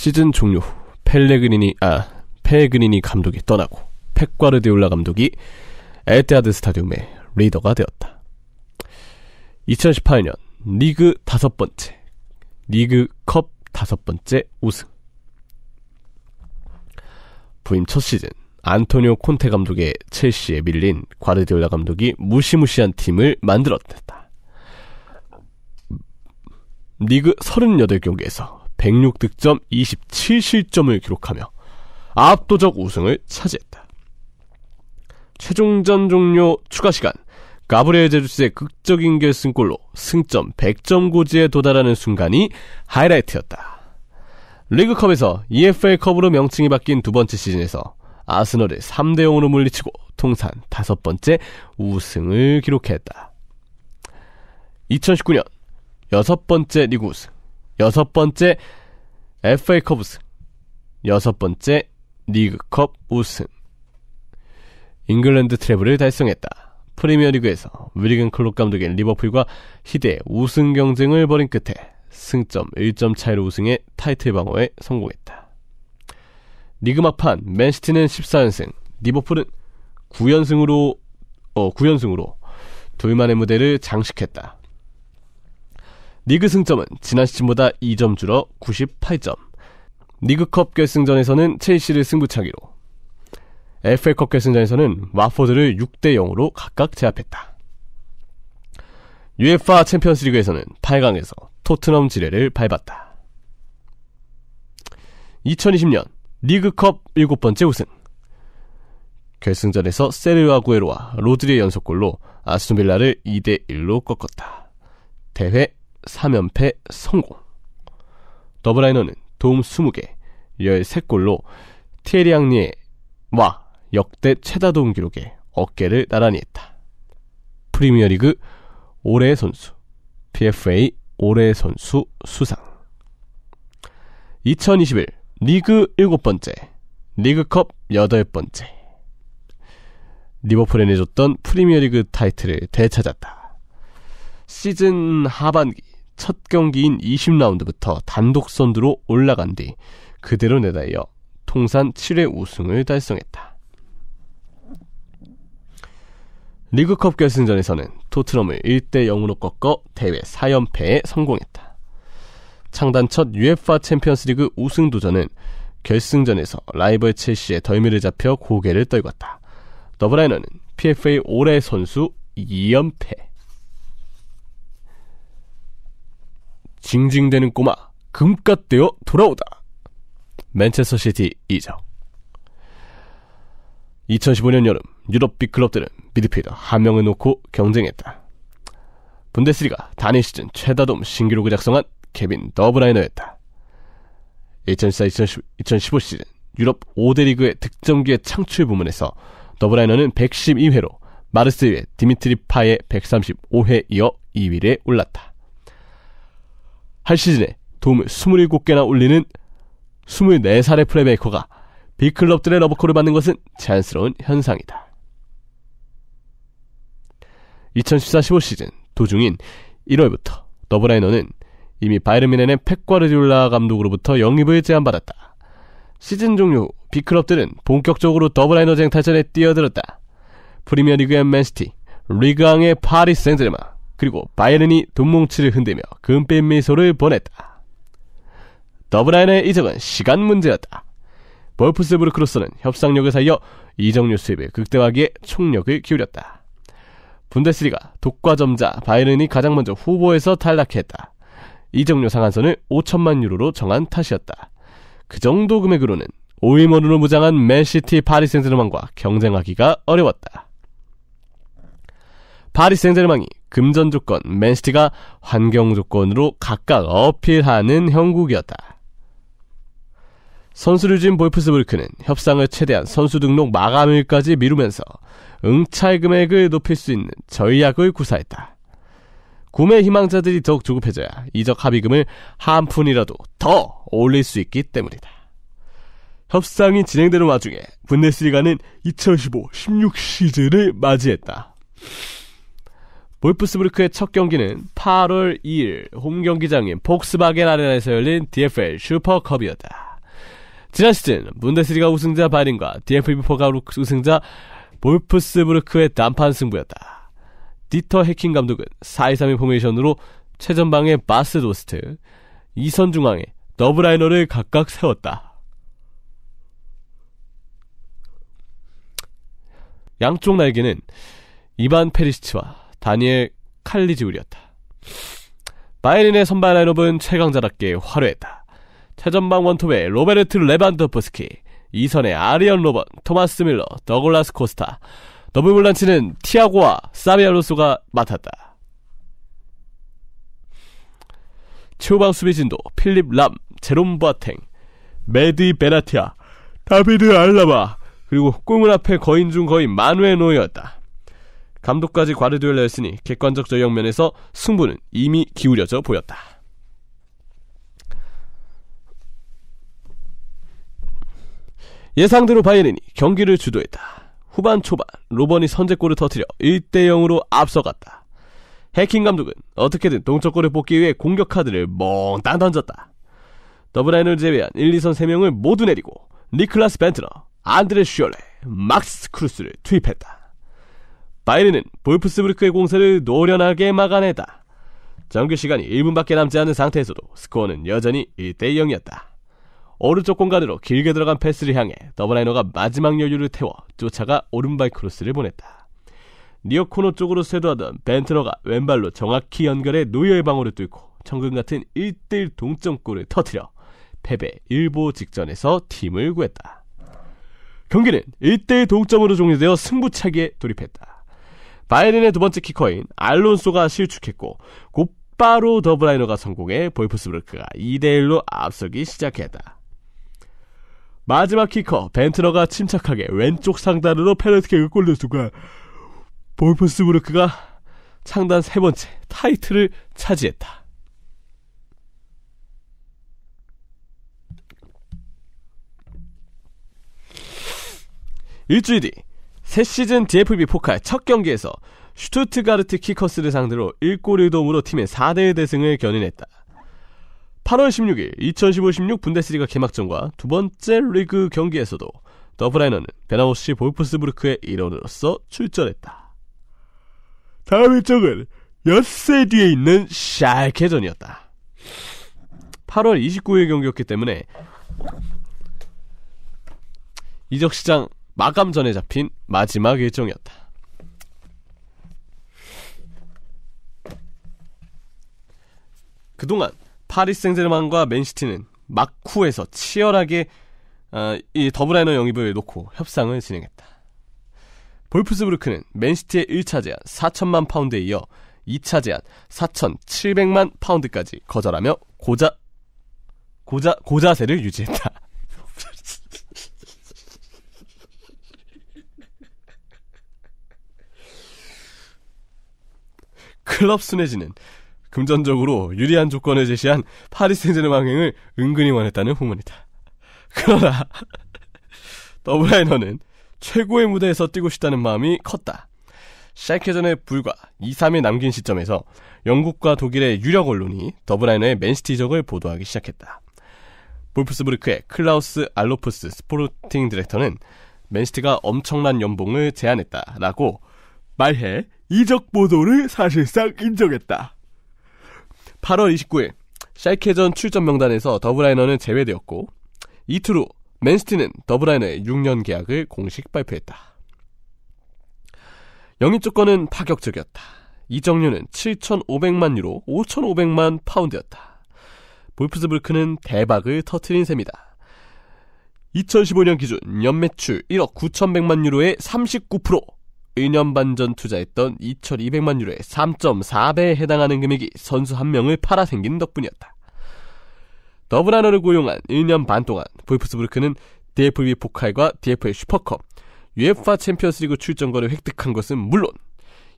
시즌 종료. 후 펠레그니니 아 페그니니 감독이 떠나고 팩과르디올라 감독이 에테아드 스타디움의 리더가 되었다. 2018년 리그 다섯 번째, 리그 컵 다섯 번째 우승. 부임 첫 시즌 안토니오 콘테 감독의 첼시에 밀린 과르디올라 감독이 무시무시한 팀을 만들었다. 리그 38경기에서 106득점 27실점을 기록하며 압도적 우승을 차지했다. 최종전 종료 추가 시간 가브리엘 제주스의 극적인 결승골로 승점 100점 고지에 도달하는 순간이 하이라이트였다. 리그컵에서 EFA컵으로 명칭이 바뀐 두 번째 시즌에서 아스널을 3대 0으로 물리치고 통산 다섯 번째 우승을 기록했다. 2019년 여섯 번째 리그 우승. 여섯 번째 FA컵 우승. 여섯 번째 리그컵 우승. 잉글랜드 트래블을 달성했다. 프리미어리그에서 위리건 클롭 감독의 리버풀과 희대 우승 경쟁을 벌인 끝에 승점 1점 차이로 우승해 타이틀 방어에 성공했다. 리그 막판 맨시티는 14연승, 리버풀은 9연승으로 어 9연승으로 둘만의 무대를 장식했다. 리그 승점은 지난 시즌보다 2점 줄어 98점. 리그컵 결승전에서는 첼시를 승부차기로. FA컵 결승전에서는 와포드를 6대 0으로 각각 제압했다. UEFA 챔피언스리그에서는 8강에서 토트넘 지뢰를 밟았다. 2020년 리그컵 7번째 우승. 결승전에서 세르와 구에로와 로드리의 연속골로 아스톤빌라를 2대 1로 꺾었다. 대회 3연패 성공. 더블라이너는 도움 20개, 13골로 티에리 앙리와 에 역대 최다 도움 기록에 어깨를 나란히 했다. 프리미어리그 올해의 선수, PFA 올해의 선수 수상. 2021 리그 7번째, 리그컵 8번째. 리버풀에 내줬던 프리미어리그 타이틀을 되찾았다. 시즌 하반기 첫 경기인 20라운드부터 단독 선두로 올라간 뒤 그대로 내다이어 통산 7회 우승을 달성했다. 리그컵 결승전에서는 토트넘을 1대 0으로 꺾어 대회 4연패에 성공했다. 창단 첫 UEFA 챔피언스리그 우승 도전은 결승전에서 라이벌 첼시의 덜미를 잡혀 고개를 떨궜다. 더블라이너는 PFA 올해 선수 2연패. 징징대는 꼬마 금값되어 돌아오다. 맨체스터 시티 이적 2015년 여름 유럽빅 클럽들은 미드필더 한 명을 놓고 경쟁했다. 분데스리가 단일 시즌 최다돔 신기록을 작성한 케빈 더브라이너였다. 2014-2015 시즌 유럽 5대 리그의 득점기의 창출 부문에서 더브라이너는 112회로 마르스유의 디미트리 파의 135회 이어 2위를 올랐다. 할 시즌에 도움을 27개나 올리는 24살의 플레이메이커가 빅클럽들의 러브콜을 받는 것은 자연스러운 현상이다. 2014-15 시즌 도중인 1월부터 더블라이너는 이미 바이른 민넨의 팩과르디올라 감독으로부터 영입을 제안받았다. 시즌 종료 비클럽들은 본격적으로 더블라이너 쟁탈전에 뛰어들었다. 프리미어리그의 맨시티, 리그앙의 파리 생제르망, 그리고 바이에른이 돈뭉치를 흔들며 금빛 미소를 보냈다. 더블라인의 이적은 시간 문제였다. 볼프스부르크로스는 협상력을 살려 이적료 수입을 극대화하기에 총력을 기울였다. 분데스리가 독과점자 바이에른이 가장 먼저 후보에서 탈락했다. 이적료 상한선을 5천만 유로로 정한 탓이었다. 그 정도 금액으로는 오이머으로 무장한 맨시티 파리 생제르망과 경쟁하기가 어려웠다. 파리 생제르망이 금전 조건, 맨시티가 환경 조건으로 각각 어필하는 형국이었다. 선수를쥔 볼프스부르크는 협상을 최대한 선수 등록 마감일까지 미루면서 응찰 금액을 높일 수 있는 전략을 구사했다. 구매 희망자들이 더욱 조급해져야 이적 합의금을 한 푼이라도 더 올릴 수 있기 때문이다. 협상이 진행되는 와중에 분데스리가는 2015-16 시즌을 맞이했다. 볼프스부르크의 첫 경기는 8월 2일 홈 경기장인 폭스바겐 아레나에서 열린 DFL 슈퍼컵이었다. 지난 시즌 문데스리가 우승자 바린과 d f l 부포가 우승자 볼프스부르크의 단판 승부였다. 디터 해킹 감독은 4-2-3의 포메이션으로 최전방의 바스 도스트, 2선 중앙에 더블라이너를 각각 세웠다. 양쪽 날개는 이반 페리시치와 다니엘 칼리지울이었다. 바이린의 선발 라인업은 최강자답게 화려했다. 최전방 원톱에 로베르트 레반도프스키, 2선에 아리언 로번, 토마스 밀러, 더글라스 코스타, 더블 블란치는 티아고와 사비아로소가 맡았다. 최후방 수비진도 필립 람, 제롬 보아탱, 메디 베나티아, 다비드 알라바, 그리고 꿈문 앞에 거인 중 거인 마누의노예였다 감독까지 과르디올라였으니 객관적 저력 면에서 승부는 이미 기울여져 보였다. 예상대로 바이에른이 경기를 주도했다. 후반 초반 로번이 선제골을 터뜨려 1대 0으로 앞서갔다. 해킹 감독은 어떻게든 동쪽골을 뽑기 위해 공격 카드를 멍땅 던졌다. 더블라인을 제외한 1, 2선 3명을 모두 내리고 니클라스 벤트너, 안드레 슈얼레, 막스 크루스를 투입했다. 바이든은 볼프스부르크의 공세를 노련하게 막아내다. 정규 시간이 1분밖에 남지 않은 상태에서도 스코어는 여전히 1대 0이었다. 오른쪽 공간으로 길게 들어간 패스를 향해 더블라이너가 마지막 여유를 태워 쫓아가 오른발 크로스를 보냈다. 니어 코너 쪽으로 쇄도하던 벤트너가 왼발로 정확히 연결해 노이어의 방어를 뚫고 천금 같은 1대1 동점골을 터뜨려 패배 일보 직전에서 팀을 구했다. 경기는 1대1 동점으로 종료되어 승부차기에 돌입했다. 바이린의두 번째 키커인 알론소가 실축했고 곧바로 더블라이너가 성공해 볼프스브르크가 2대1로 앞서기 시작했다. 마지막 키커 벤트너가 침착하게 왼쪽 상단으로 페널티킥을 골린 순간 볼프스브르크가 창단 세 번째 타이틀을 차지했다. 일주일 뒤새 시즌 DFB 포칼 첫 경기에서 슈투트가르트 키커스를 상대로 1골 1도움으로 팀의 4대1 대승을 견인했다. 8월 16일 2015-16 분데스리가 개막전과 두 번째 리그 경기에서도 더브라이너는 베나우시 볼프스부르크의 일원으로서 출전했다. 다음 일정은 엿새 뒤에 있는 샬케전이었다. 8월 29일 경기였기 때문에 이적 시장 마감 전에 잡힌 마지막 일정이었다. 그동안 파리 생제르만과 맨시티는 막후에서 치열하게 어, 이 더블라이너 영입을 놓고 협상을 진행했다. 볼프스부르크는 맨시티의 1차 제한 4천만 파운드에 이어 2차 제한 4,700만 파운드까지 거절하며 고자 고자 고자세를 유지했다. 클럽 순회지는 금전적으로 유리한 조건을 제시한 파리 생제르맹을 은근히 원했다는 후문이다. 그러나 더블라이너는 최고의 무대에서 뛰고 싶다는 마음이 컸다. 시작회전에 불과 2, 3일 남긴 시점에서 영국과 독일의 유력 언론이 더블라이너의 맨시티 적을 보도하기 시작했다. 볼프스부르크의 클라우스 알로프스 스포르팅 디렉터는 맨시티가 엄청난 연봉을 제안했다라고 말해 이적 보도를 사실상 인정했다. 8월 29일 샬케전 출전 명단에서 더블라이너는 제외되었고 이틀 후 맨시티는 더블라이너의 6년 계약을 공식 발표했다. 영입 조건은 파격적이었다. 이적료는 7,500만 유로, 5,500만 파운드였다. 볼프스부르크는 대박을 터트린 셈이다. 2015년 기준 연매출 1억 9,100만 유로의 39%, 1년 반 전 투자했던 2,200만 유로의 3.4배에 해당하는 금액이 선수 한 명을 팔아 생긴 덕분이었다. 더블하너를 고용한 1년 반 동안 볼프스부르크는 DFB 포칼과 DFL 슈퍼컵, UEFA 챔피언스리그 출전권을 획득한 것은 물론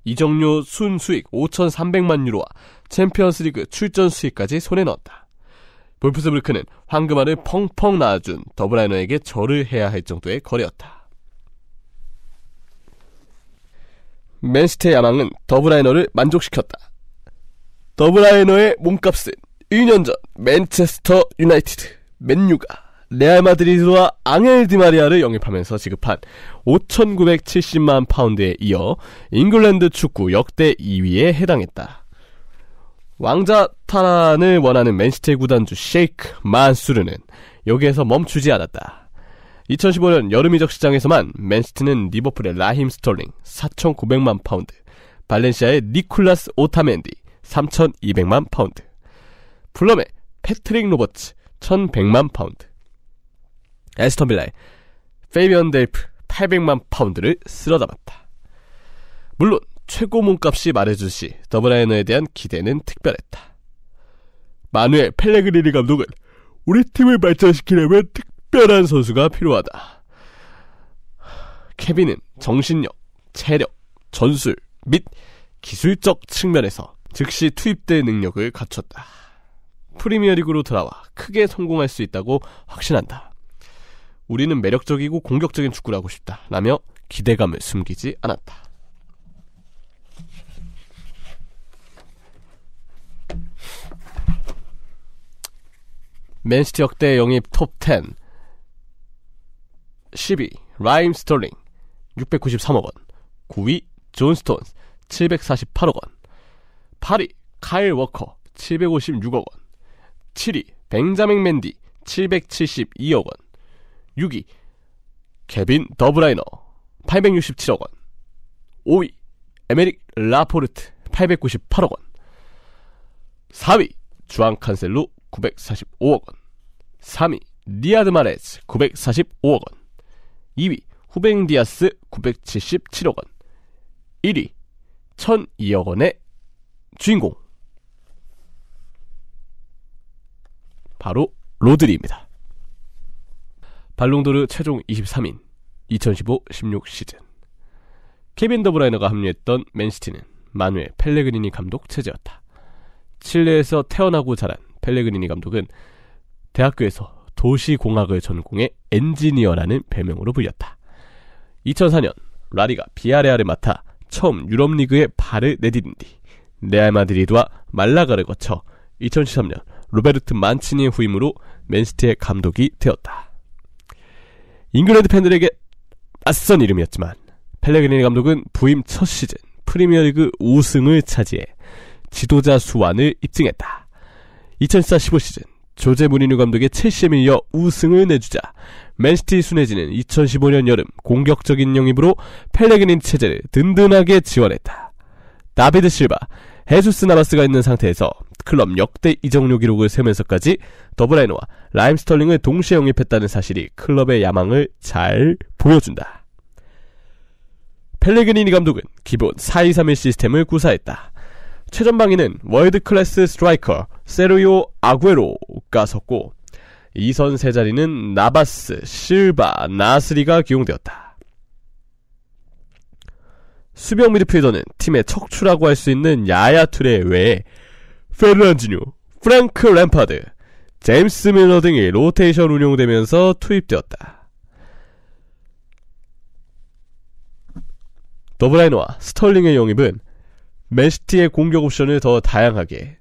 이적료 순 수익 5,300만 유로와 챔피언스리그 출전 수익까지 손에 넣었다. 볼프스부르크는 황금알을 펑펑 낳아준 더블하이너에게 절을 해야 할 정도의 거래였다. 맨시티의 야망은 더브라이너를 만족시켰다. 더브라이너의 몸값은 2년 전 맨체스터 유나이티드 맨유가 레알 마드리드와 앙헬 디마리아를 영입하면서 지급한 5,970만 파운드에 이어 잉글랜드 축구 역대 2위에 해당했다. 왕자 탈환을 원하는 맨시티 구단주 쉐이크 만수르는 여기에서 멈추지 않았다. 2015년 여름 이적 시장에서만 맨시티는 리버풀의 라힘 스톨링 4,900만 파운드, 발렌시아의 니콜라스 오타멘디 3,200만 파운드, 플럼의 패트릭 로버츠 1,100만 파운드, 에스턴 빌라의 페이비언 데프 800만 파운드를 쓸어 담았다. 물론 최고 몸값이 말해주시 더블라이너에 대한 기대는 특별했다. 마누엘 펠레그리니 감독은 우리 팀을 발전시키려면 특 특별한 선수가 필요하다. 케빈은 정신력, 체력, 전술 및 기술적 측면에서 즉시 투입될 능력을 갖췄다. 프리미어리그로 들어와 크게 성공할 수 있다고 확신한다. 우리는 매력적이고 공격적인 축구를 하고 싶다. 라며 기대감을 숨기지 않았다. 맨시티 역대 영입 톱10 1 2 라임 스털링 693억 원 9위 존스톤스 748억 원 8위 카일 워커 756억 원 7위 뱅자민 맨디 772억 원 6위 케빈 더브라이너 867억 원 5위 에메릭 라포르트 898억 원 4위 주앙 칸셀로 945억 원 3위 리아드 마레츠 945억 원 2위 후뱅디아스 977억 원 1위 1002억 원의 주인공 바로 로드리입니다. 발롱도르 최종 23인 2015-16 시즌 케빈 더브라이너가 합류했던 맨시티는 만누엘 펠레그리니 감독 체제였다. 칠레에서 태어나고 자란 펠레그리니 감독은 대학교에서 도시공학을 전공해 엔지니어라는 별명으로 불렸다. 2004년 라리가 비아레아를 맡아 처음 유럽리그에 발을 내딛은뒤 레알 마드리드와 말라가를 거쳐 2013년 로베르트 만치니의 후임으로 맨시티의 감독이 되었다. 잉글랜드 팬들에게 낯선 이름이었지만 펠레그리니 감독은 부임 첫 시즌 프리미어리그 우승을 차지해 지도자 수완을 입증했다. 2014-15 시즌 조제 무리뉴 감독의 첼시에 이어 우승을 내주자 맨시티 순회진은 2015년 여름 공격적인 영입으로 펠레그닌 체제를 든든하게 지원했다. 다비드 실바, 헤수스 나바스가 있는 상태에서 클럽 역대 이적료 기록을 세면서까지 더블라이너와 라임 스털링을 동시에 영입했다는 사실이 클럽의 야망을 잘 보여준다. 펠레그니니 감독은 기본 4-2-3-1 시스템을 구사했다. 최전방위는 월드클래스 스트라이커 세르요 아구에로가 섰고 이선세 자리는 나바스, 실바, 나스리가 기용되었다. 수병 미드필더는 팀의 척추라고 할 수 있는 야야투레 외에 페르난지뉴, 프랭크 램파드, 제임스 밀러 등이 로테이션 운용되면서 투입되었다. 더브라이너와 스털링의 영입은 맨시티의 공격 옵션을 더 다양하게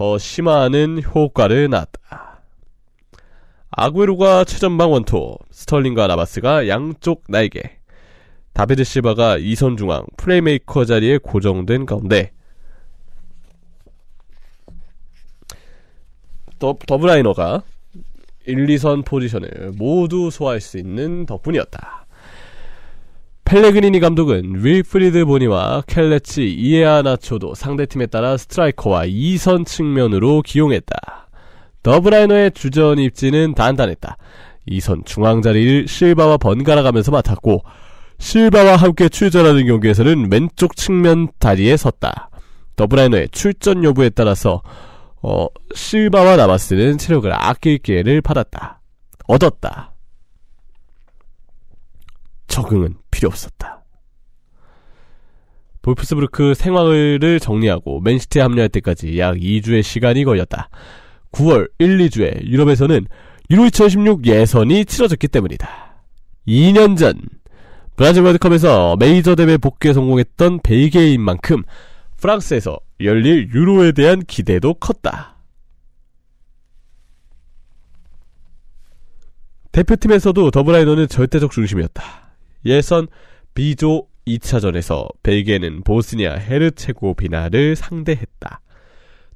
더 심화하는 효과를 낳았다. 아구에로가 최전방 원톱, 스털링과 나바스가 양쪽 날개, 다베드 시바가 2선 중앙 플레이메이커 자리에 고정된 가운데 더, 더블라이너가 1, 2선 포지션을 모두 소화할 수 있는 덕분이었다. 펠레그니니 감독은 윌프리드 보니와 켈레치 이에아나초도 상대팀에 따라 스트라이커와 2선 측면으로 기용했다. 더브라이너의 주전 입지는 단단했다. 2선 중앙자리를 실바와 번갈아 가면서 맡았고 실바와 함께 출전하는 경기에서는 왼쪽 측면 다리에 섰다. 더브라이너의 출전 여부에 따라서 어, 실바와 나바스는 체력을 아낄 기회를 받았다. 얻었다. 적응은 필요 없었다. 볼프스부르크 생활을 정리하고 맨시티에 합류할 때까지 약 2주의 시간이 걸렸다. 9월 1, 2주에 유럽에서는 유로 2016 예선이 치러졌기 때문이다. 2년 전 브라질 월드컵에서 메이저 대회 복귀에 성공했던 베이게인 만큼 프랑스에서 열릴 유로에 대한 기대도 컸다. 대표팀에서도 더블라이너는 절대적 중심이었다. 예선 B조 2차전에서 벨기에는 보스니아 헤르체고비나를 상대했다.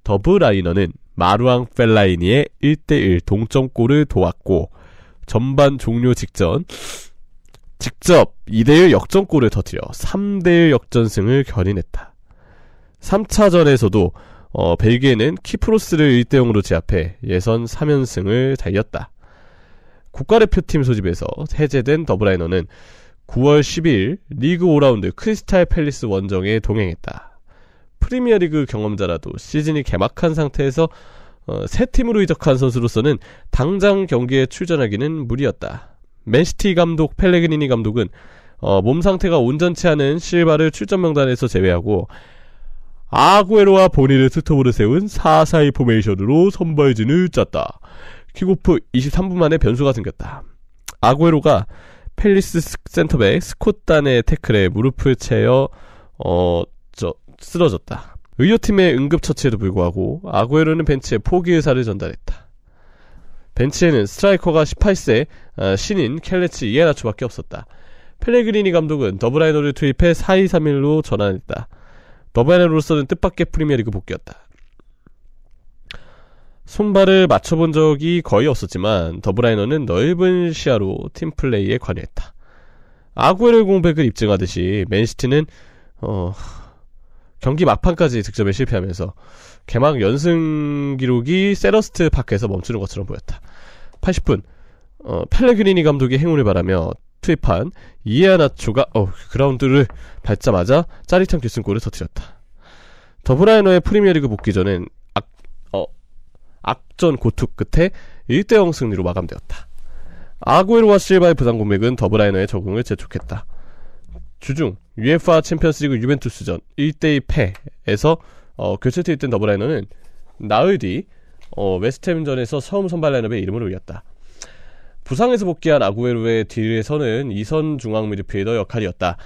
더브라이너는 마루앙 펠라이니의 1대1 동점골을 도왔고 전반 종료 직전 직접 2대1 역전골을 터뜨려 3대1 역전승을 견인했다. 3차전에서도 어, 벨기에는 키프로스를 1대0으로 제압해 예선 3연승을 달렸다. 국가대표팀 소집에서 해제된 더블라이너는 9월 10일 리그 5라운드 크리스탈 팰리스 원정에 동행했다. 프리미어리그 경험자라도 시즌이 개막한 상태에서 어, 새 팀으로 이적한 선수로서는 당장 경기에 출전하기는 무리였다. 맨시티 감독 펠레그니니 감독은 어, 몸 상태가 온전치 않은 실바를 출전 명단에서 제외하고 아구에로와 본인을 스톱으로 세운 4 4의 포메이션으로 선발진을 짰다. 킥오프 23분 만에 변수가 생겼다. 아구에로가 펠리스 센터백 스콧단의 태클에 무릎을 채여 어저 쓰러졌다. 의료팀의 응급처치에도 불구하고 아구에로는 벤치에 포기 의사를 전달했다. 벤치에는 스트라이커가 18세 어, 아, 신인 켈레치 이에라초밖에 없었다. 펠레그리니 감독은 더블라이너를 투입해 4-2-3-1로 전환했다. 더블라이너로서는 뜻밖의 프리미어리그 복귀였다. 손발을 맞춰본 적이 거의 없었지만 더브라이너는 넓은 시야로 팀플레이에 관여했다. 아구에르 공백을 입증하듯이 맨시티는 어, 경기 막판까지 득점에 실패하면서 개막 연승 기록이 세러스트 파크에서 멈추는 것처럼 보였다. 80분 어, 펠레그리니 감독의 행운을 바라며 투입한 이에아나초가 어, 그라운드를 밟자마자 짜릿한 결승골을 터뜨렸다. 더브라이너의 프리미어리그 복귀전엔 악전 고투 끝에 1대0 승리로 마감되었다. 아구에로와 실바의 부상 공백은 더블라이너의 적응을 재촉했다. 주중 UEFA 챔피언스리그 유벤투스전 1대2 패에서 어, 교체투 있던 더블라이너는 나흘 뒤 어, 웨스트햄전에서 처음 선발 라인업에 이름을 올렸다. 부상에서 복귀한 아구에로의 딜에서는 이선 중앙 미드필더 역할이었다.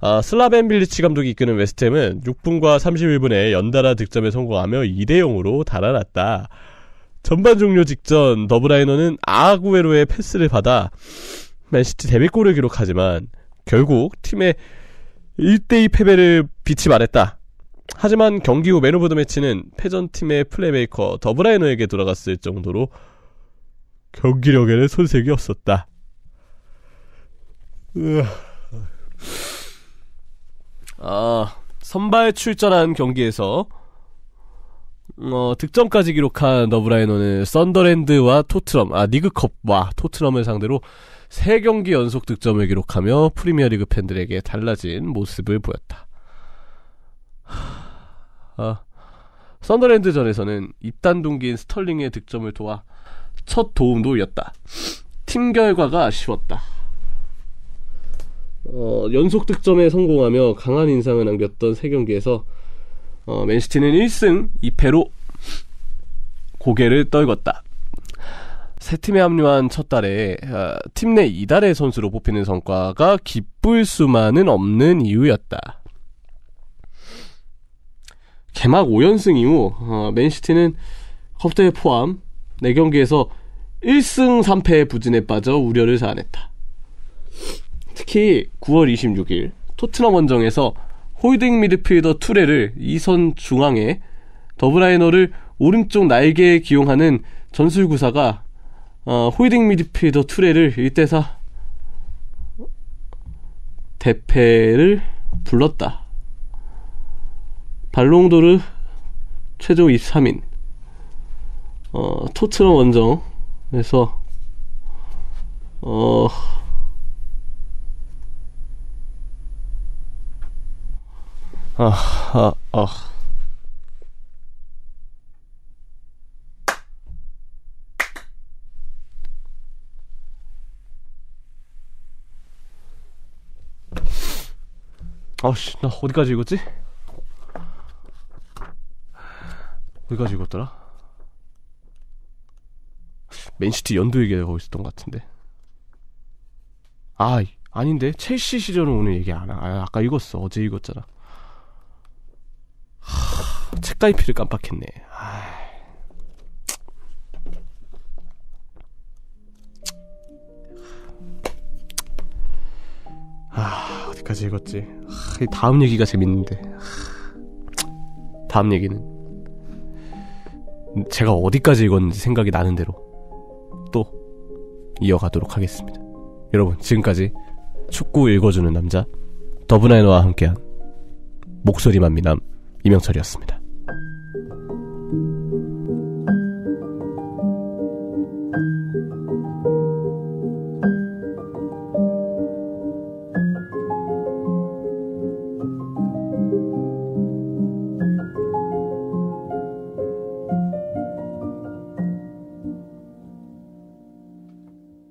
아, 슬라벤 빌리치 감독이 이끄는 웨스트햄은 6분과 31분에 연달아 득점에 성공하며 2대 0으로 달아났다. 전반 종료 직전 더브라이너는 아구에로의 패스를 받아 맨시티 데뷔골을 기록하지만 결국 팀의 1대2 패배를 빛이 말했다. 하지만 경기 후메 오브 드 매치는 패전팀의 플레이메이커 더브라이너에게 돌아갔을 정도로 경기력에는 손색이 없었다. 아, 선발 출전한 경기에서 어, 득점까지 기록한 너브라이너는 썬더랜드와 토트럼, 아, 리그컵과 토트럼을 상대로 3경기 연속 득점을 기록하며 프리미어리그 팬들에게 달라진 모습을 보였다. 아, 썬더랜드전에서는 입단 동기인 스털링의 득점을 도와 첫 도움도 이었다. 팀 결과가 아쉬웠다. 어, 연속 득점에 성공하며 강한 인상을 남겼던 세 경기에서 어, 맨시티는 1승 2패로 고개를 떨궜다. 새 팀에 합류한 첫 달에 어, 팀내 이달의 선수로 뽑히는 성과가 기쁠 수만은 없는 이유였다. 개막 5연승 이후 어, 맨시티는 컵대회 포함 4경기에서 1승 3패의 부진에 빠져 우려를 자아냈다. 특히 9월 26일 토트넘 원정에서 호이딩 미드필더 투레를 2선 중앙에 더브라이너를 오른쪽 날개에 기용하는 전술구사가 어, 호이딩 미드필더 투레를 1대4 대패를 불렀다. 발롱도르 최종 23인 어, 토트넘 원정에서 어, 어, 어, 어. 아, 아, 아. 아씨, 나 어디까지 읽었지? 어디까지 읽었더라? 맨시티 연도 얘기하고 있었던 것 같은데. 아, 아닌데? 첼시 시절은 오늘 얘기 안 하. 아, 아까 읽었어. 어제 읽었잖아. 책갈피를 깜빡했네. 아. 아... 어디까지 읽었지? 아, 다음 얘기가 재밌는데. 아. 다음 얘기는 제가 어디까지 읽었는지 생각이 나는 대로 또 이어가도록 하겠습니다. 여러분, 지금까지 축구 읽어주는 남자 더브나인와 이 함께한 목소리만 미남 이명철이었습니다.